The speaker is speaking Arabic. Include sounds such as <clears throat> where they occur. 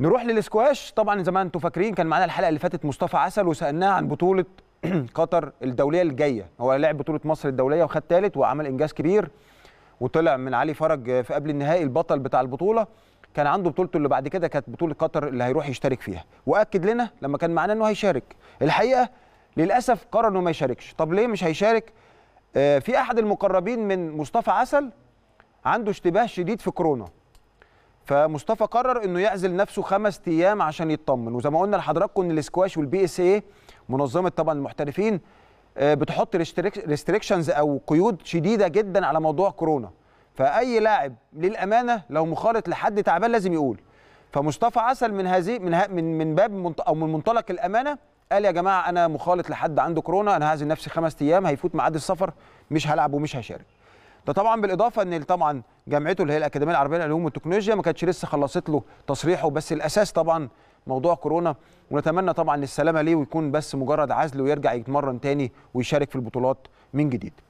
نروح للسكواش طبعا زي ما انتم فاكرين كان معانا الحلقه اللي فاتت مصطفى عسل وسالناه عن بطوله <clears throat> قطر الدوليه الجايه هو لعب بطوله مصر الدوليه وخد ثالث وعمل انجاز كبير وطلع من علي فرج في قبل النهائي البطل بتاع البطوله كان عنده بطولته اللي بعد كده كانت بطوله قطر اللي هيروح يشترك فيها واكد لنا لما كان معانا انه هيشارك الحقيقه للاسف قرر انه ما يشاركش طب ليه مش هيشارك آه، في احد المقربين من مصطفى عسل عنده اشتباه شديد في كورونا فمصطفى قرر انه يعزل نفسه خمس ايام عشان يطمن وزي ما قلنا لحضراتكم ان الاسكواش والبي اس اي منظمه طبعا المحترفين آه، بتحط ريستريكشنز او قيود شديده جدا على موضوع كورونا فاي لاعب للامانه لو مخالط لحد تعبان لازم يقول فمصطفى عسل من هذه من من باب او من منطلق الامانه قال يا جماعه انا مخالط لحد عنده كورونا انا هعزل نفسي خمس ايام هيفوت ميعاد السفر مش هلعب ومش هشارك ده طبعا بالاضافه ان طبعا جامعته اللي هي الاكاديميه العربيه للعلوم والتكنولوجيا ما كانتش لسه خلصت له تصريحه بس الاساس طبعا موضوع كورونا ونتمنى طبعا السلامه ليه ويكون بس مجرد عزل ويرجع يتمرن تاني ويشارك في البطولات من جديد